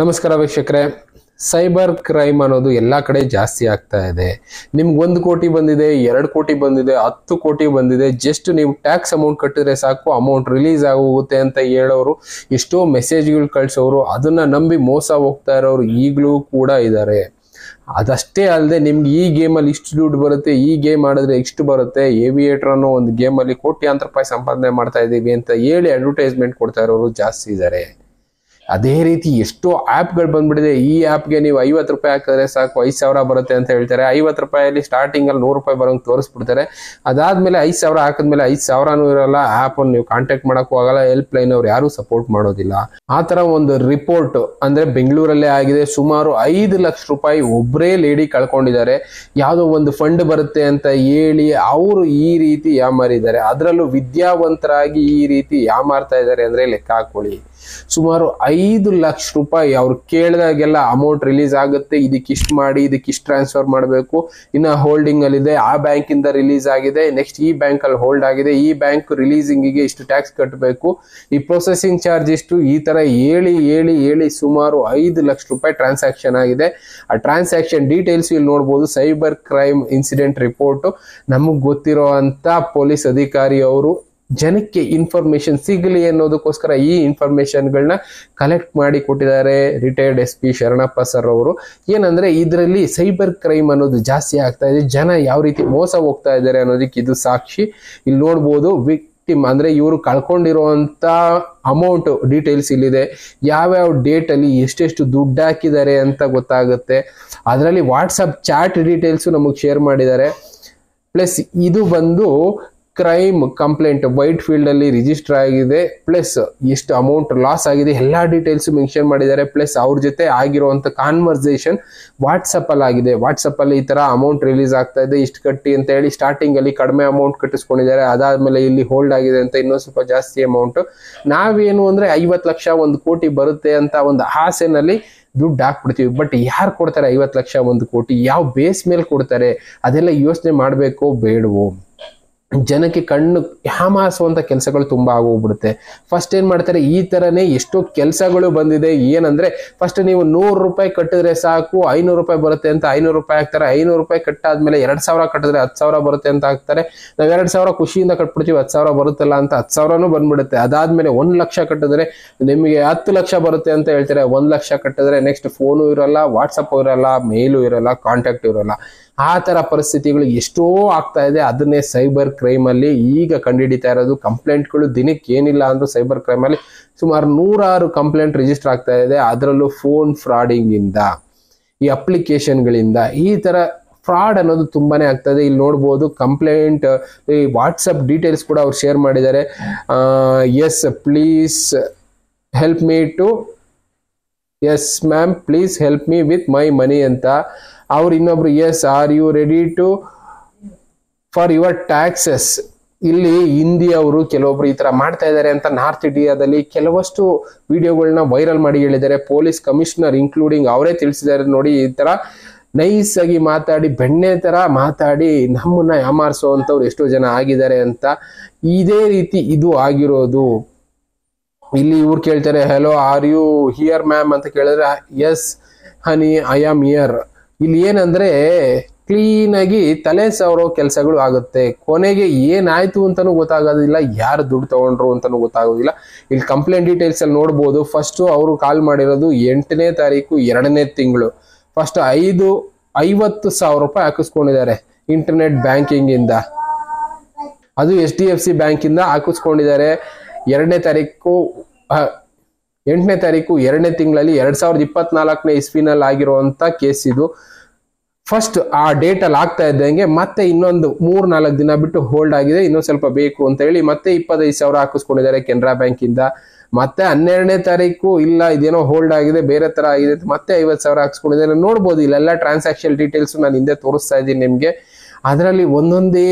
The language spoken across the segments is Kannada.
ನಮಸ್ಕಾರ ವೀಕ್ಷಕ್ರೆ ಸೈಬರ್ ಕ್ರೈಮ್ ಅನ್ನೋದು ಎಲ್ಲ ಕಡೆ ಜಾಸ್ತಿ ಆಗ್ತಾ ಇದೆ ನಿಮ್ಗೆ ಒಂದು ಕೋಟಿ ಬಂದಿದೆ ಎರಡು ಕೋಟಿ ಬಂದಿದೆ ಹತ್ತು ಕೋಟಿ ಬಂದಿದೆ ಜಸ್ಟ್ ನೀವು ಟ್ಯಾಕ್ಸ್ ಅಮೌಂಟ್ ಕಟ್ಟಿದ್ರೆ ಸಾಕು ಅಮೌಂಟ್ ರಿಲೀಸ್ ಆಗೋಗುತ್ತೆ ಅಂತ ಹೇಳೋರು ಎಷ್ಟೋ ಮೆಸೇಜ್ಗಳು ಕಳಿಸೋರು ಅದನ್ನ ನಂಬಿ ಮೋಸ ಹೋಗ್ತಾ ಇರೋರು ಈಗಲೂ ಕೂಡ ಇದ್ದಾರೆ ಅದಷ್ಟೇ ಅಲ್ಲದೆ ನಿಮ್ಗೆ ಈ ಗೇಮಲ್ಲಿ ಇಷ್ಟು ದುಡ್ಡು ಬರುತ್ತೆ ಈ ಗೇಮ್ ಆಡಿದ್ರೆ ಇಷ್ಟು ಬರುತ್ತೆ ಏವಿಯೇಟರ್ ಅನ್ನೋ ಒಂದು ಗೇಮಲ್ಲಿ ಕೋಟ್ಯಾಂತರ ರೂಪಾಯಿ ಸಂಪಾದನೆ ಮಾಡ್ತಾ ಇದ್ದೀವಿ ಅಂತ ಹೇಳಿ ಅಡ್ವರ್ಟೈಸ್ಮೆಂಟ್ ಕೊಡ್ತಾ ಇರೋರು ಜಾಸ್ತಿ ಇದ್ದಾರೆ ಅದೇ ರೀತಿ ಎಷ್ಟೋ ಆ್ಯಪ್ಗಳು ಬಂದ್ಬಿಟ್ಟಿದೆ ಈ ಆ್ಯಪ್ಗೆ ನೀವು ಐವತ್ತು ರೂಪಾಯಿ ಹಾಕಿದ್ರೆ ಸಾಕು ಐದು ಸಾವಿರ ಬರುತ್ತೆ ಅಂತ ಹೇಳ್ತಾರೆ ಐವತ್ತು ರೂಪಾಯಲ್ಲಿ ಸ್ಟಾರ್ಟಿಂಗಲ್ಲಿ ನೂರು ರೂಪಾಯಿ ಬರೋಂಗೆ ತೋರಿಸ್ಬಿಡ್ತಾರೆ ಅದಾದಮೇಲೆ ಐದು ಸಾವಿರ ಹಾಕಿದ್ಮೇಲೆ ಐದು ಸಾವಿರನೂ ಇರೋಲ್ಲ ಆ್ಯಪನ್ನು ನೀವು ಕಾಂಟ್ಯಾಕ್ಟ್ ಮಾಡೋಕ್ಕೂ ಆಗಲ್ಲ ಹೆಲ್ಪ್ ಲೈನ್ ಅವ್ರು ಯಾರೂ ಸಪೋರ್ಟ್ ಮಾಡೋದಿಲ್ಲ ಆ ಥರ ಒಂದು ರಿಪೋರ್ಟ್ ಅಂದರೆ ಬೆಂಗಳೂರಲ್ಲೇ ಆಗಿದೆ ಸುಮಾರು ಐದು ಲಕ್ಷ ರೂಪಾಯಿ ಒಬ್ಬರೇ ಲೇಡಿ ಕಳ್ಕೊಂಡಿದ್ದಾರೆ ಯಾವುದೋ ಒಂದು ಫಂಡ್ ಬರುತ್ತೆ ಅಂತ ಹೇಳಿ ಅವರು ಈ ರೀತಿ ಯಾಮಾರಿದ್ದಾರೆ ಅದರಲ್ಲೂ ವಿದ್ಯಾವಂತರಾಗಿ ಈ ರೀತಿ ಯಾಮಾರ್ತಾ ಇದ್ದಾರೆ ಅಂದರೆ ಲೆಕ್ಕ ಹಾಕೊಳ್ಳಿ ಸುಮಾರು ಐದು ಲಕ್ಷ ರೂಪಾಯಿ ಅವ್ರು ಕೇಳಿದಾಗೆಲ್ಲ ಅಮೌಂಟ್ ರಿಲೀಸ್ ಆಗುತ್ತೆ ಇದಕ್ಕಿಷ್ಟು ಮಾಡಿ ಇದಕ್ಕಿಷ್ಟು ಟ್ರಾನ್ಸ್ಫರ್ ಮಾಡಬೇಕು ಇನ್ನು ಹೋಲ್ಡಿಂಗ್ ಅಲ್ಲಿ ಇದೆ ಆ ಬ್ಯಾಂಕಿಂದ ರಿಲೀಸ್ ಆಗಿದೆ ನೆಕ್ಸ್ಟ್ ಈ ಬ್ಯಾಂಕ್ ಅಲ್ಲಿ ಹೋಲ್ಡ್ ಆಗಿದೆ ಈ ಬ್ಯಾಂಕ್ ರಿಲೀಸಿಂಗಿಗೆ ಇಷ್ಟು ಟ್ಯಾಕ್ಸ್ ಕಟ್ಟಬೇಕು ಈ ಪ್ರೊಸೆಸಿಂಗ್ ಚಾರ್ಜ್ ಇಷ್ಟು ಈ ತರ ಹೇಳಿ ಹೇಳಿ ಹೇಳಿ ಸುಮಾರು ಐದು ಲಕ್ಷ ರೂಪಾಯಿ ಟ್ರಾನ್ಸಾಕ್ಷನ್ ಆಗಿದೆ ಆ ಟ್ರಾನ್ಸಾಕ್ಷನ್ ಡೀಟೇಲ್ಸ್ ಇಲ್ಲಿ ನೋಡ್ಬೋದು ಸೈಬರ್ ಕ್ರೈಮ್ ಇನ್ಸಿಡೆಂಟ್ ರಿಪೋರ್ಟ್ ನಮಗೆ ಗೊತ್ತಿರೋ ಪೊಲೀಸ್ ಅಧಿಕಾರಿ ಅವರು ಜನಕ್ಕೆ ಇನ್ಫಾರ್ಮೇಶನ್ ಸಿಗಲಿ ಅನ್ನೋದಕ್ಕೋಸ್ಕರ ಈ ಇನ್ಫಾರ್ಮೇಶನ್ಗಳನ್ನ ಕಲೆಕ್ಟ್ ಮಾಡಿ ಕೊಟ್ಟಿದ್ದಾರೆ retired S P Sharanappa sir ಅವರು ಏನಂದ್ರೆ ಇದರಲ್ಲಿ ಸೈಬರ್ ಕ್ರೈಮ್ ಅನ್ನೋದು ಜಾಸ್ತಿ ಆಗ್ತಾ ಇದೆ ಜನ ಯಾವ ರೀತಿ ಮೋಸ ಹೋಗ್ತಾ ಇದ್ದಾರೆ ಅನ್ನೋದಕ್ಕೆ ಇದು ಸಾಕ್ಷಿ ಇಲ್ಲಿ ನೋಡ್ಬೋದು ವಿಕ್ಟಿಮ್ ಅಂದ್ರೆ ಇವರು ಕಳ್ಕೊಂಡಿರುವಂತ ಅಮೌಂಟ್ ಡೀಟೇಲ್ಸ್ ಇಲ್ಲಿದೆ ಯಾವ್ಯಾವ ಅಲ್ಲಿ ಎಷ್ಟೆಷ್ಟು ದುಡ್ಡು ಹಾಕಿದ್ದಾರೆ ಅಂತ ಗೊತ್ತಾಗುತ್ತೆ ಅದರಲ್ಲಿ ವಾಟ್ಸಪ್ ಚಾಟ್ ಡೀಟೇಲ್ಸ್ ನಮಗೆ ಶೇರ್ ಮಾಡಿದ್ದಾರೆ ಪ್ಲಸ್ ಇದು ಬಂದು ಕ್ರೈಮ್ ಕಂಪ್ಲೇಂಟ್ ವೈಟ್ ಫೀಲ್ಡಲ್ಲಿ ರಿಜಿಸ್ಟರ್ ಆಗಿದೆ ಪ್ಲಸ್ ಎಷ್ಟು ಅಮೌಂಟ್ ಲಾಸ್ ಆಗಿದೆ ಎಲ್ಲ ಡೀಟೇಲ್ಸ್ ಮೆನ್ಷನ್ ಮಾಡಿದ್ದಾರೆ ಪ್ಲಸ್ ಅವ್ರ ಜೊತೆ ಆಗಿರುವಂಥ ಕಾನ್ವರ್ಸೇಷನ್ ಅಲ್ಲಿ ಆಗಿದೆ ವಾಟ್ಸಪ್ಪಲ್ಲಿ ಈ ಥರ ಅಮೌಂಟ್ ರಿಲೀಸ್ ಆಗ್ತಾ ಇದೆ ಇಷ್ಟು ಕಟ್ಟಿ ಅಂತ ಹೇಳಿ ಸ್ಟಾರ್ಟಿಂಗಲ್ಲಿ ಕಡಿಮೆ ಅಮೌಂಟ್ ಕಟ್ಟಿಸ್ಕೊಂಡಿದ್ದಾರೆ ಅದಾದಮೇಲೆ ಇಲ್ಲಿ ಹೋಲ್ಡ್ ಆಗಿದೆ ಅಂತ ಇನ್ನೊಂದು ಸ್ವಲ್ಪ ಜಾಸ್ತಿ ಅಮೌಂಟ್ ನಾವೇನು ಅಂದರೆ ಐವತ್ತು ಲಕ್ಷ ಒಂದು ಕೋಟಿ ಬರುತ್ತೆ ಅಂತ ಒಂದು ಆಸೆನಲ್ಲಿ ದುಡ್ಡು ಹಾಕ್ಬಿಡ್ತೀವಿ ಬಟ್ ಯಾರು ಕೊಡ್ತಾರೆ ಐವತ್ತು ಲಕ್ಷ ಒಂದು ಕೋಟಿ ಯಾವ ಬೇಸ್ ಮೇಲೆ ಕೊಡ್ತಾರೆ ಅದೆಲ್ಲ ಯೋಚನೆ ಮಾಡಬೇಕು ಬೇಡವೋ ಜನಕ್ಕೆ ಕಣ್ಣು ಹ್ಯಾಮಾಸುವಂಥ ಕೆಲಸಗಳು ತುಂಬ ಆಗೋಗ್ಬಿಡುತ್ತೆ ಫಸ್ಟ್ ಏನು ಮಾಡ್ತಾರೆ ಈ ತರನೇ ಎಷ್ಟೋ ಕೆಲಸಗಳು ಬಂದಿದೆ ಏನಂದರೆ ಫಸ್ಟ್ ನೀವು ನೂರು ರೂಪಾಯಿ ಕಟ್ಟಿದ್ರೆ ಸಾಕು ಐನೂರು ರೂಪಾಯಿ ಬರುತ್ತೆ ಅಂತ ಐನೂರು ರೂಪಾಯಿ ಹಾಕ್ತಾರೆ ಐನೂರು ರೂಪಾಯಿ ಕಟ್ಟಾದ್ಮೇಲೆ ಎರಡು ಸಾವಿರ ಕಟ್ಟಿದ್ರೆ ಹತ್ತು ಸಾವಿರ ಬರುತ್ತೆ ಅಂತ ಹಾಕ್ತಾರೆ ನಾವು ಎರಡು ಸಾವಿರ ಖುಷಿಯಿಂದ ಕಟ್ಬಿಡ್ತೀವಿ ಹತ್ತು ಸಾವಿರ ಬರುತ್ತಲ್ಲ ಅಂತ ಹತ್ತು ಸಾವಿರನೂ ಬಂದ್ಬಿಡುತ್ತೆ ಅದಾದಮೇಲೆ ಒಂದು ಲಕ್ಷ ಕಟ್ಟಿದ್ರೆ ನಿಮಗೆ ಹತ್ತು ಲಕ್ಷ ಬರುತ್ತೆ ಅಂತ ಹೇಳ್ತಾರೆ ಒಂದು ಲಕ್ಷ ಕಟ್ಟಿದ್ರೆ ನೆಕ್ಸ್ಟ್ ಫೋನು ಇರೋಲ್ಲ ವಾಟ್ಸಪ್ಪು ಇರಲ್ಲ ಮೇಲು ಇರೋಲ್ಲ ಕಾಂಟ್ಯಾಕ್ಟ್ ಇರೋಲ್ಲ ಆ ತರ ಪರಿಸ್ಥಿತಿಗಳು ಎಷ್ಟೋ ಆಗ್ತಾ ಇದೆ ಅದನ್ನೇ ಸೈಬರ್ ಕ್ರೈಮ್ ಅಲ್ಲಿ ಈಗ ಹಿಡಿತಾ ಇರೋದು ಕಂಪ್ಲೇಂಟ್ಗಳು ದಿನಕ್ಕೆ ಏನಿಲ್ಲ ಅಂದ್ರೆ ಸೈಬರ್ ಕ್ರೈಮ್ ಅಲ್ಲಿ ಸುಮಾರು ನೂರಾರು ಕಂಪ್ಲೇಂಟ್ ರಿಜಿಸ್ಟರ್ ಆಗ್ತಾ ಇದೆ ಅದರಲ್ಲೂ ಫೋನ್ ಫ್ರಾಡಿಂಗ್ ಇಂದ ಈ ಅಪ್ಲಿಕೇಶನ್ಗಳಿಂದ ಈ ತರ ಫ್ರಾಡ್ ಅನ್ನೋದು ತುಂಬಾನೇ ಇದೆ ಇಲ್ಲಿ ನೋಡ್ಬೋದು ಕಂಪ್ಲೇಂಟ್ ಈ ವಾಟ್ಸಪ್ ಡೀಟೇಲ್ಸ್ ಕೂಡ ಅವ್ರು ಶೇರ್ ಮಾಡಿದ್ದಾರೆ yes please help me to yes ma'am please help me with my money ಅಂತ ಅವ್ರು ಇನ್ನೊಬ್ರು yes are you ready to for your taxes ಇಲ್ಲಿ ಹಿಂದಿ ಅವರು ಕೆಲವೊಬ್ರು ಈ ತರ ಮಾಡ್ತಾ ಇದ್ದಾರೆ ಅಂತ ನಾರ್ತ್ ಇಂಡಿಯಾದಲ್ಲಿ ಕೆಲವಷ್ಟು ವಿಡಿಯೋಗಳನ್ನ ವೈರಲ್ ಮಾಡಿ ಹೇಳಿದ್ದಾರೆ ಪೊಲೀಸ್ ಕಮಿಷನರ್ ಇನ್ಕ್ಲೂಡಿಂಗ್ ಅವರೇ ತಿಳಿಸಿದ್ದಾರೆ ನೋಡಿ ಈ ತರ ನೈಸ್ ಆಗಿ ಮಾತಾಡಿ ಬೆಣ್ಣೆ ತರ ಮಾತಾಡಿ ನಮ್ಮನ್ನ ಯಾಮಾರಿಸೋ ಅಂತವ್ರು ಎಷ್ಟೋ ಜನ ಆಗಿದ್ದಾರೆ ಅಂತ ಇದೇ ರೀತಿ ಇದು ಆಗಿರೋದು ಇಲ್ಲಿ ಇವ್ರು ಕೇಳ್ತಾರೆ hello are you here ma'am ಅಂತ ಕೇಳಿದ್ರೆ yes honey I am here ಇಲ್ಲಿ ಏನಂದ್ರೆ ಕ್ಲೀನ್ ಆಗಿ ತಲೆ ಸಾವಿರೋ ಕೆಲಸಗಳು ಆಗುತ್ತೆ ಕೊನೆಗೆ ಏನಾಯ್ತು ಅಂತಾನು ಗೊತ್ತಾಗೋದಿಲ್ಲ ಯಾರು ದುಡ್ಡು ತಗೊಂಡ್ರು ಅಂತಾನೂ ಗೊತ್ತಾಗೋದಿಲ್ಲ ಇಲ್ಲಿ ಕಂಪ್ಲೇಂಟ್ ಡೀಟೇಲ್ಸ್ ಅಲ್ಲಿ ನೋಡ್ಬೋದು ಫಸ್ಟ್ ಅವರು ಕಾಲ್ ಮಾಡಿರೋದು ಎಂಟನೇ ತಾರೀಕು ಎರಡನೇ ತಿಂಗಳು ಫಸ್ಟ್ ಐದು ಐವತ್ತು ಸಾವಿರ ರೂಪಾಯಿ ಹಾಕಿಸ್ಕೊಂಡಿದ್ದಾರೆ ಇಂಟರ್ನೆಟ್ ಬ್ಯಾಂಕಿಂಗ್ ಇಂದ ಅದು ಎಚ್ ಡಿ ಎಫ್ ಸಿ ಬ್ಯಾಂಕಿಂದ ಹಾಕಿಸ್ಕೊಂಡಿದ್ದಾರೆ ಎರಡನೇ ತಾರೀಕು ಎಂಟನೇ ತಾರೀಕು ಎರಡನೇ ತಿಂಗಳಲ್ಲಿ ಎರಡ್ ಸಾವಿರದ ಇಪ್ಪತ್ನಾಲ್ಕನೇ ಇಸ್ವಿನಲ್ಲಿ ಆಗಿರುವಂತ ಕೇಸ್ ಇದು ಫಸ್ಟ್ ಆ ಡೇಟ್ ಅಲ್ಲಿ ಆಗ್ತಾ ಇದ್ದಂಗೆ ಮತ್ತೆ ಇನ್ನೊಂದು ಮೂರ್ ನಾಲ್ಕು ದಿನ ಬಿಟ್ಟು ಹೋಲ್ಡ್ ಆಗಿದೆ ಇನ್ನೊಂದು ಸ್ವಲ್ಪ ಬೇಕು ಅಂತ ಹೇಳಿ ಮತ್ತೆ ಇಪ್ಪತ್ತೈದು ಸಾವಿರ ಹಾಕಿಸ್ಕೊಂಡಿದ್ದಾರೆ ಕೆನರಾ ಬ್ಯಾಂಕ್ ಇಂದ ಮತ್ತೆ ಹನ್ನೆರಡನೇ ತಾರೀಕು ಇಲ್ಲ ಇದೇನೋ ಹೋಲ್ಡ್ ಆಗಿದೆ ಬೇರೆ ತರ ಆಗಿದೆ ಮತ್ತೆ ಐವತ್ತು ಸಾವಿರ ಹಾಕಿಸ್ಕೊಂಡಿದ್ದಾರೆ ನೋಡ್ಬೋದು ಇಲ್ಲೆಲ್ಲ ಟ್ರಾನ್ಸಾಕ್ಷನ್ ಡೀಟೇಲ್ಸ್ ನಾನು ಹಿಂದೆ ತೋರಿಸ್ತಾ ಇದ್ದೀನಿ ನಿಮಗೆ ಅದರಲ್ಲಿ ಒಂದೊಂದೇ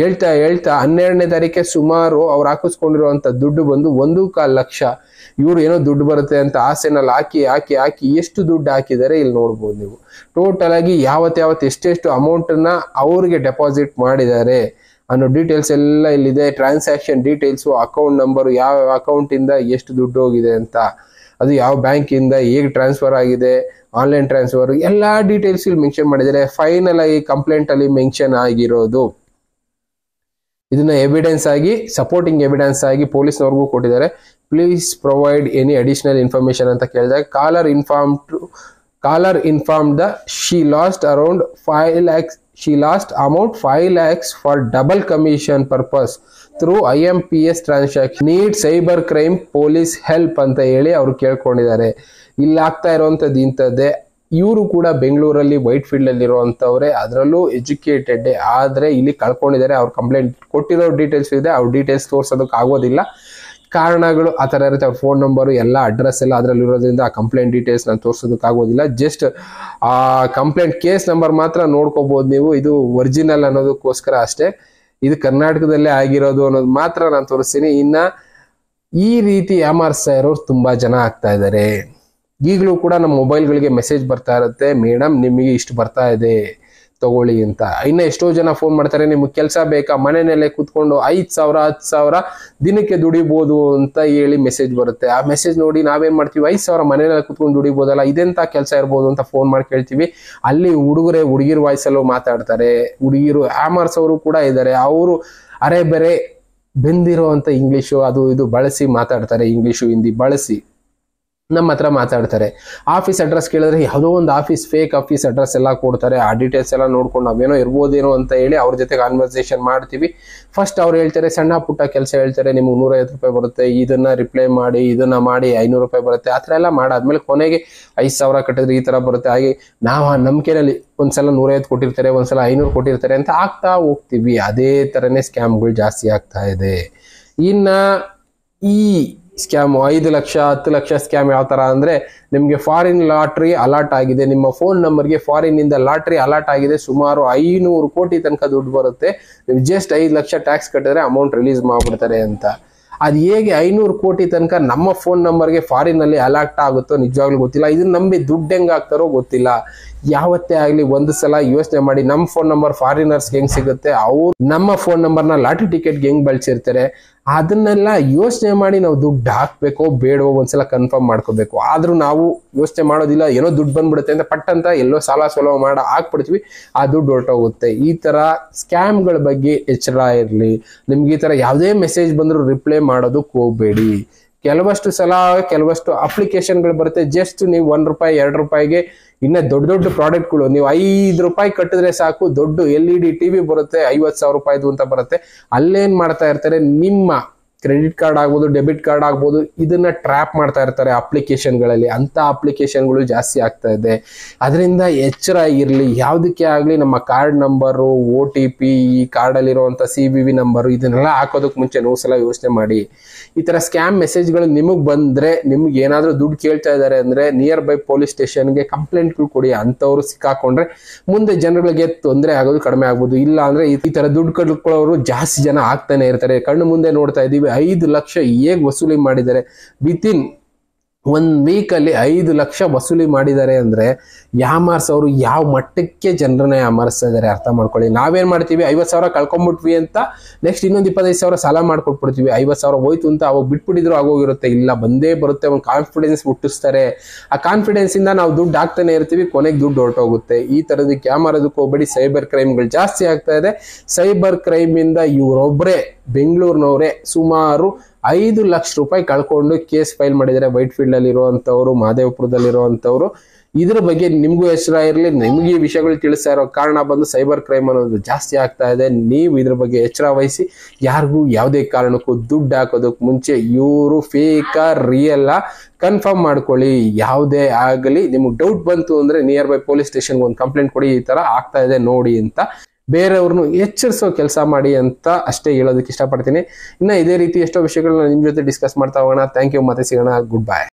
ಹೇಳ್ತಾ ಹೇಳ್ತಾ ಹನ್ನೆರಡನೇ ತಾರೀಕೆ ಸುಮಾರು ಅವ್ರು ಹಾಕಿಸ್ಕೊಂಡಿರುವಂತ ದುಡ್ಡು ಬಂದು ಒಂದು ಕಾಲು ಲಕ್ಷ ಇವ್ರು ಏನೋ ದುಡ್ಡು ಬರುತ್ತೆ ಅಂತ ಆಸೆನಲ್ಲಿ ಹಾಕಿ ಹಾಕಿ ಹಾಕಿ ಎಷ್ಟು ದುಡ್ಡು ಹಾಕಿದರೆ ಇಲ್ಲಿ ನೋಡ್ಬೋದು ನೀವು ಟೋಟಲ್ ಆಗಿ ಯಾವತ್ತು ಯಾವತ್ತು ಎಷ್ಟೆಷ್ಟು ಅಮೌಂಟನ್ನು ಅವ್ರಿಗೆ ಡೆಪಾಸಿಟ್ ಮಾಡಿದ್ದಾರೆ ಅನ್ನೋ ಡೀಟೇಲ್ಸ್ ಎಲ್ಲ ಇಲ್ಲಿದೆ ಟ್ರಾನ್ಸಾಕ್ಷನ್ ಡೀಟೇಲ್ಸು ಅಕೌಂಟ್ ನಂಬರು ಯಾವ ಅಕೌಂಟಿಂದ ಎಷ್ಟು ದುಡ್ಡು ಹೋಗಿದೆ ಅಂತ ಅದು ಯಾವ ಬ್ಯಾಂಕಿಂದ ಹೇಗೆ ಟ್ರಾನ್ಸ್ಫರ್ ಆಗಿದೆ ಆನ್ಲೈನ್ ಟ್ರಾನ್ಸ್ಫರ್ ಎಲ್ಲ ಡೀಟೇಲ್ಸ್ ಇಲ್ಲಿ ಮೆನ್ಷನ್ ಮಾಡಿದ್ದಾರೆ ಫೈನಲ್ ಆಗಿ ಕಂಪ್ಲೇಂಟಲ್ಲಿ ಮೆನ್ಷನ್ ಆಗಿರೋದು ಇದನ್ನ ಎವಿಡೆನ್ಸ್ ಆಗಿ ಸಪೋರ್ಟಿಂಗ್ ಎವಿಡೆನ್ಸ್ ಆಗಿ ಪೊಲೀಸ್ನವ್ರಿಗೂ ಕೊಟ್ಟಿದ್ದಾರೆ please provide any additional information ಅಂತ ಕೇಳಿದಾಗ caller inform caller inform the she lost around five lakhs she lost amount five lakhs for double commission purpose through I M P S transaction need cyber crime police help ಅಂತ ಹೇಳಿ ಅವರು ಕೇಳ್ಕೊಂಡಿದ್ದಾರೆ ಇಲ್ಲಾಗ್ತಾ ಇರುವಂಥದ್ದು ಇಂಥದ್ದೇ ಇವರು ಕೂಡ ಬೆಂಗಳೂರಲ್ಲಿ ವೈಟ್ ಫೀಲ್ಡ್ ಅಲ್ಲಿ ಇರುವಂತವ್ರೆ ಅದರಲ್ಲೂ ಎಜುಕೇಟೆಡ್ ಆದ್ರೆ ಇಲ್ಲಿ ಕಳ್ಕೊಂಡಿದ್ದಾರೆ ಅವ್ರ ಕಂಪ್ಲೇಂಟ್ ಕೊಟ್ಟಿರೋ ಡೀಟೇಲ್ಸ್ ಇದೆ ಅವ್ರ ಡೀಟೇಲ್ಸ್ ತೋರ್ಸೋದಕ್ಕೆ ಆಗೋದಿಲ್ಲ ಕಾರಣಗಳು ಆ ಥರ ಇರುತ್ತೆ ಅವ್ರ ಫೋನ್ ನಂಬರು ಎಲ್ಲ ಅಡ್ರೆಸ್ ಎಲ್ಲ ಅದರಲ್ಲಿ ಇರೋದ್ರಿಂದ ಆ ಕಂಪ್ಲೇಂಟ್ ಡೀಟೇಲ್ಸ್ ನಾನು ಆಗೋದಿಲ್ಲ ಜಸ್ಟ್ ಆ ಕಂಪ್ಲೇಂಟ್ ಕೇಸ್ ನಂಬರ್ ಮಾತ್ರ ನೋಡ್ಕೋಬೋದು ನೀವು ಇದು ಒರಿಜಿನಲ್ ಅನ್ನೋದಕ್ಕೋಸ್ಕರ ಅಷ್ಟೇ ಇದು ಕರ್ನಾಟಕದಲ್ಲೇ ಆಗಿರೋದು ಅನ್ನೋದು ಮಾತ್ರ ನಾನು ತೋರಿಸ್ತೀನಿ ಇನ್ನು ಈ ರೀತಿ ಯಾಮಾರಿಸ್ತಾ ಇರೋರು ತುಂಬ ಜನ ಆಗ್ತಾ ಇದ್ದಾರೆ ಈಗಲೂ ಕೂಡ ನಮ್ಮ ಮೊಬೈಲ್ಗಳಿಗೆ ಮೆಸೇಜ್ ಬರ್ತಾ ಇರುತ್ತೆ ಮೇಡಮ್ ನಿಮಗೆ ಇಷ್ಟು ಬರ್ತಾ ಇದೆ ತಗೊಳ್ಳಿ ಅಂತ ಇನ್ನು ಎಷ್ಟೋ ಜನ ಫೋನ್ ಮಾಡ್ತಾರೆ ನಿಮ್ಗೆ ಕೆಲಸ ಬೇಕಾ ಮನೆಯಲ್ಲೇ ಕೂತ್ಕೊಂಡು ಐದು ಸಾವಿರ ಹತ್ತು ಸಾವಿರ ದಿನಕ್ಕೆ ದುಡಿಬೋದು ಅಂತ ಹೇಳಿ ಮೆಸೇಜ್ ಬರುತ್ತೆ ಆ ಮೆಸೇಜ್ ನೋಡಿ ನಾವೇನು ಮಾಡ್ತೀವಿ ಐದು ಸಾವಿರ ಮನೆಯಲ್ಲೇ ಕೂತ್ಕೊಂಡು ದುಡಿಬೋದಲ್ಲ ಇದೆಂಥ ಕೆಲಸ ಇರ್ಬೋದು ಅಂತ ಫೋನ್ ಮಾಡಿ ಕೇಳ್ತೀವಿ ಅಲ್ಲಿ ಹುಡುಗರೆ ಹುಡುಗಿರು ವಾಯ್ಸಲ್ಲೂ ಮಾತಾಡ್ತಾರೆ ಹುಡುಗಿರು ಅವರು ಕೂಡ ಇದ್ದಾರೆ ಅವರು ಅರೆ ಬೇರೆ ಬೆಂದಿರೋ ಅಂತ ಇಂಗ್ಲೀಷು ಅದು ಇದು ಬಳಸಿ ಮಾತಾಡ್ತಾರೆ ಇಂಗ್ಲೀಷು ಹಿಂದಿ ಬಳಸಿ ನಮ್ಮ ಹತ್ರ ಮಾತಾಡ್ತಾರೆ ಆಫೀಸ್ ಅಡ್ರೆಸ್ ಕೇಳಿದ್ರೆ ಯಾವುದೋ ಒಂದು ಆಫೀಸ್ ಫೇಕ್ ಆಫೀಸ್ ಅಡ್ರೆಸ್ ಎಲ್ಲ ಕೊಡ್ತಾರೆ ಆ ಡೀಟೇಲ್ಸ್ ಎಲ್ಲ ನೋಡ್ಕೊಂಡು ನಾವೇನೋ ಇರ್ಬೋದೇನೋ ಅಂತ ಹೇಳಿ ಅವ್ರ ಜೊತೆ ಕಾನ್ವರ್ಸೇಷನ್ ಮಾಡ್ತೀವಿ ಫಸ್ಟ್ ಅವ್ರು ಹೇಳ್ತಾರೆ ಸಣ್ಣ ಪುಟ್ಟ ಕೆಲಸ ಹೇಳ್ತಾರೆ ನಿಮ್ಗೆ ನೂರೈವತ್ತು ರೂಪಾಯಿ ಬರುತ್ತೆ ಇದನ್ನ ರಿಪ್ಲೈ ಮಾಡಿ ಇದನ್ನ ಮಾಡಿ ಐನೂರು ರೂಪಾಯಿ ಬರುತ್ತೆ ಆ ಥರ ಎಲ್ಲ ಮಾಡಾದ್ಮೇಲೆ ಕೊನೆಗೆ ಐದು ಸಾವಿರ ಕಟ್ಟಿದ್ರೆ ಈ ಥರ ಬರುತ್ತೆ ಹಾಗೆ ನಾವು ಆ ನಂಬಿಕೆನಲ್ಲಿ ಒಂದ್ಸಲ ನೂರೈವತ್ತು ಕೊಟ್ಟಿರ್ತಾರೆ ಒಂದ್ಸಲ ಐನೂರು ಕೊಟ್ಟಿರ್ತಾರೆ ಅಂತ ಆಗ್ತಾ ಹೋಗ್ತೀವಿ ಅದೇ ಥರನೇ ಸ್ಕ್ಯಾಮ್ಗಳು ಜಾಸ್ತಿ ಆಗ್ತಾ ಇದೆ ಇನ್ನು ಈ ಸ್ಕ್ಯಾಮು ಐದು ಲಕ್ಷ ಹತ್ತು ಲಕ್ಷ ಸ್ಕ್ಯಾಮ್ ಯಾವ ಥರ ಅಂದರೆ ನಿಮಗೆ ಫಾರಿನ್ ಲಾಟ್ರಿ ಅಲಾಟ್ ಆಗಿದೆ ನಿಮ್ಮ ಫೋನ್ ನಂಬರ್ಗೆ ಇಂದ ಲಾಟ್ರಿ ಅಲಾಟ್ ಆಗಿದೆ ಸುಮಾರು ಐನೂರು ಕೋಟಿ ತನಕ ದುಡ್ಡು ಬರುತ್ತೆ ನೀವು ಜಸ್ಟ್ ಐದು ಲಕ್ಷ ಟ್ಯಾಕ್ಸ್ ಕಟ್ಟಿದ್ರೆ ಅಮೌಂಟ್ ರಿಲೀಸ್ ಮಾಡಿಬಿಡ್ತಾರೆ ಅಂತ ಅದು ಹೇಗೆ ಐನೂರು ಕೋಟಿ ತನಕ ನಮ್ಮ ಫೋನ್ ನಂಬರ್ಗೆ ಫಾರಿನಲ್ಲಿ ಅಲಾಟ್ ಆಗುತ್ತೋ ನಿಜವಾಗ್ಲೂ ಗೊತ್ತಿಲ್ಲ ಇದನ್ನ ನಂಬಿ ದುಡ್ಡು ಹೆಂಗೆ ಆಗ್ತಾರೋ ಗೊತ್ತಿಲ್ಲ ಯಾವತ್ತೇ ಆಗಲಿ ಒಂದು ಸಲ ಯೋಚನೆ ಮಾಡಿ ನಮ್ಮ ಫೋನ್ ನಂಬರ್ ಫಾರಿನರ್ಸ್ ಹೆಂಗ್ ಸಿಗುತ್ತೆ ಅವ್ರು ನಮ್ಮ ಫೋನ್ ನಂಬರ್ ನ ಲಾಟರಿ ಟಿಕೆಟ್ ಹೆಂಗ್ ಬಳಸಿರ್ತಾರೆ ಅದನ್ನೆಲ್ಲ ಯೋಚನೆ ಮಾಡಿ ನಾವು ದುಡ್ಡು ಹಾಕ್ಬೇಕೋ ಬೇಡವೋ ಒಂದ್ಸಲ ಕನ್ಫರ್ಮ್ ಮಾಡ್ಕೋಬೇಕು ಆದ್ರೂ ನಾವು ಯೋಚನೆ ಮಾಡೋದಿಲ್ಲ ಏನೋ ದುಡ್ಡು ಬಂದ್ಬಿಡುತ್ತೆ ಅಂತ ಪಟ್ಟಂತ ಎಲ್ಲೋ ಸಾಲ ಸುಲಭ ಮಾಡ ಹಾಕ್ಬಿಡ್ತೀವಿ ಆ ದುಡ್ಡು ಹೊರಟೋಗುತ್ತೆ ಈ ಸ್ಕ್ಯಾಮ್ ಸ್ಕ್ಯಾಮ್ಗಳ ಬಗ್ಗೆ ಎಚ್ಚರ ಇರಲಿ ನಿಮ್ಗೆ ಈ ತರ ಯಾವುದೇ ಮೆಸೇಜ್ ಬಂದ್ರು ರಿಪ್ಲೈ ಮಾಡೋದಕ್ಕೆ ಹೋಗಬೇಡಿ ಕೆಲವಷ್ಟು ಸಲ ಕೆಲವಷ್ಟು ಅಪ್ಲಿಕೇಶನ್ಗಳು ಬರುತ್ತೆ ಜಸ್ಟ್ ನೀವು ಒಂದ್ ರೂಪಾಯಿ ಎರಡು ರೂಪಾಯಿಗೆ ಇನ್ನ ದೊಡ್ಡ ದೊಡ್ಡ ಪ್ರಾಡಕ್ಟ್ಗಳು ನೀವು ಐದು ರೂಪಾಯಿ ಕಟ್ಟಿದ್ರೆ ಸಾಕು ದೊಡ್ಡ L E D e TV ಬರುತ್ತೆ ಐವತ್ತು ಸಾವಿರ ರೂಪಾಯಿದು ಅಂತ ಬರುತ್ತೆ ಅಲ್ಲೇನ್ ಮಾಡ್ತಾ ಇರ್ತಾರೆ ನಿಮ್ಮ ಕ್ರೆಡಿಟ್ ಕಾರ್ಡ್ ಆಗ್ಬೋದು ಡೆಬಿಟ್ ಕಾರ್ಡ್ ಆಗ್ಬೋದು ಇದನ್ನ ಟ್ರ್ಯಾಪ್ ಮಾಡ್ತಾ ಇರ್ತಾರೆ ಅಪ್ಲಿಕೇಶನ್ಗಳಲ್ಲಿ ಅಂತ ಅಪ್ಲಿಕೇಶನ್ಗಳು ಜಾಸ್ತಿ ಆಗ್ತಾ ಇದೆ ಅದರಿಂದ ಎಚ್ಚರ ಇರಲಿ ಯಾವುದಕ್ಕೆ ಆಗಲಿ ನಮ್ಮ card number O T P ಈ ಕಾರ್ಡಲ್ಲಿರುವಂಥ ಸಿ ವಿ ವಿ ನಂಬರು ಇದನ್ನೆಲ್ಲ ಹಾಕೋದಕ್ಕೆ ಮುಂಚೆ ನೋವು ಸಲ ಯೋಚನೆ ಮಾಡಿ ಈ ಥರ ಸ್ಕ್ಯಾಮ್ ಮೆಸೇಜ್ಗಳು ನಿಮಗೆ ಬಂದರೆ ನಿಮ್ಗೆ ಏನಾದರೂ ದುಡ್ಡು ಕೇಳ್ತಾ ಇದ್ದಾರೆ ಅಂದರೆ ನಿಯರ್ ಬೈ ಪೊಲೀಸ್ ಸ್ಟೇಷನ್ಗೆ ಕಂಪ್ಲೇಂಟ್ಗಳು ಕೊಡಿ ಅಂಥವ್ರು ಸಿಕ್ಕಾಕೊಂಡ್ರೆ ಮುಂದೆ ಜನಗಳಿಗೆ ತೊಂದರೆ ಆಗೋದು ಕಡಿಮೆ ಆಗ್ಬೋದು ಇಲ್ಲ ಅಂದ್ರೆ ಈ ಥರ ದುಡ್ಡು ಕಟ್ಕೊಳ್ಳೋರು ಜಾಸ್ತಿ ಜನ ಆಗ್ತಾನೆ ಇರ್ತಾರೆ ಕಣ್ಣು ಮುಂದೆ ನೋಡ್ತಾ ಇದ್ದೀವಿ ಐದು ಲಕ್ಷ ಹೇಗೆ ವಸೂಲಿ ಮಾಡಿದ್ದಾರೆ ವಿತಿನ್ ಒನ್ ವೀಕಲ್ಲಿ ಐದು ಲಕ್ಷ ವಸೂಲಿ ಮಾಡಿದ್ದಾರೆ ಅಂದರೆ ಯಾಮಾರ್ಸ್ ಅವರು ಯಾವ ಮಟ್ಟಕ್ಕೆ ಜನರನ್ನ ಯಾಮಾರಿಸ್ತಾ ಇದ್ದಾರೆ ಅರ್ಥ ಮಾಡ್ಕೊಳ್ಳಿ ನಾವೇನು ಮಾಡ್ತೀವಿ ಐವತ್ತು ಸಾವಿರ ಕಳ್ಕೊಂಬಿಟ್ವಿ ಅಂತ ನೆಕ್ಸ್ಟ್ ಇನ್ನೊಂದು ಇಪ್ಪತ್ತೈದು ಸಾವಿರ ಸಾಲ ಮಾಡ್ಕೊಟ್ಬಿಡ್ತೀವಿ ಐವತ್ತು ಸಾವಿರ ಹೋಯ್ತು ಅಂತ ಅವಾಗ ಬಿಟ್ಬಿಟ್ಟಿದ್ರು ಆಗೋಗಿರುತ್ತೆ ಇಲ್ಲ ಬಂದೇ ಬರುತ್ತೆ ಒಂದು ಕಾನ್ಫಿಡೆನ್ಸ್ ಹುಟ್ಟಿಸ್ತಾರೆ ಆ ಕಾನ್ಫಿಡೆನ್ಸಿಂದ ನಾವು ದುಡ್ಡು ಹಾಕ್ತಾನೆ ಇರ್ತೀವಿ ಕೊನೆಗೆ ದುಡ್ಡು ಹೊರಟೋಗುತ್ತೆ ಈ ಥರದಕ್ಕೆ ಕ್ಯಾಮರಾದಕ್ಕೆ ಹೋಗ್ಬೇಡಿ ಸೈಬರ್ ಕ್ರೈಮ್ಗಳು ಜಾಸ್ತಿ ಆಗ್ತಾ ಇದೆ ಸೈಬರ್ ಕ್ರೈಮಿಂದ ಇವರೊಬ್ಬರೇ ಬೆಂಗಳೂರಿನವರೇ ಸುಮಾರು ಐದು ಲಕ್ಷ ರೂಪಾಯಿ ಕಳ್ಕೊಂಡು ಕೇಸ್ ಫೈಲ್ ಮಾಡಿದ್ದಾರೆ ವೈಟ್ ಫೀಲ್ಡಲ್ಲಿ ಇರುವಂಥವ್ರು ಮಹದೇವಪುರದಲ್ಲಿ ಇರುವಂಥವ್ರು ಇದ್ರ ಬಗ್ಗೆ ನಿಮಗೂ ಎಚ್ಚರ ಇರಲಿ ನಿಮಗೆ ಈ ವಿಷಯಗಳು ತಿಳಿಸ್ತಾ ಇರೋ ಕಾರಣ ಬಂದು ಸೈಬರ್ ಕ್ರೈಮ್ ಅನ್ನೋದು ಜಾಸ್ತಿ ಆಗ್ತಾ ಇದೆ ನೀವು ಇದ್ರ ಬಗ್ಗೆ ಎಚ್ಚರ ವಹಿಸಿ ಯಾರಿಗೂ ಯಾವುದೇ ಕಾರಣಕ್ಕೂ ದುಡ್ಡು ಹಾಕೋದಕ್ಕೆ ಮುಂಚೆ ಇವರು ಫೇಕ ರಿಯಲ್ಲ ಕನ್ಫರ್ಮ್ ಮಾಡ್ಕೊಳ್ಳಿ ಯಾವುದೇ ಆಗಲಿ ನಿಮ್ಗೆ ಡೌಟ್ ಬಂತು ಅಂದರೆ ನಿಯರ್ ಬೈ ಪೊಲೀಸ್ ಸ್ಟೇಷನ್ಗೆ ಒಂದು ಕಂಪ್ಲೇಂಟ್ ಕೊಡಿ ಈ ಥರ ಆಗ್ತಾ ಇದೆ ನೋಡಿ ಅಂತ ಬೇರೆಯವ್ರನ್ನು ಎಚ್ಚರಿಸೋ ಕೆಲಸ ಮಾಡಿ ಅಂತ ಅಷ್ಟೇ ಹೇಳೋದಕ್ಕೆ ಇಷ್ಟಪಡ್ತೀನಿ ಇನ್ನು ಇದೇ ರೀತಿ ಎಷ್ಟೋ ವಿಷಯಗಳನ್ನ ನಿಮ್ಮ ಜೊತೆ ಡಿಸ್ಕಸ್ ಮಾಡ್ತಾ ಹೋಗೋಣ ಥ್ಯಾಂಕ್ ಯು ಮತ್ತೆ ಸಿಗೋಣ ಗುಡ್ ಬಾಯ್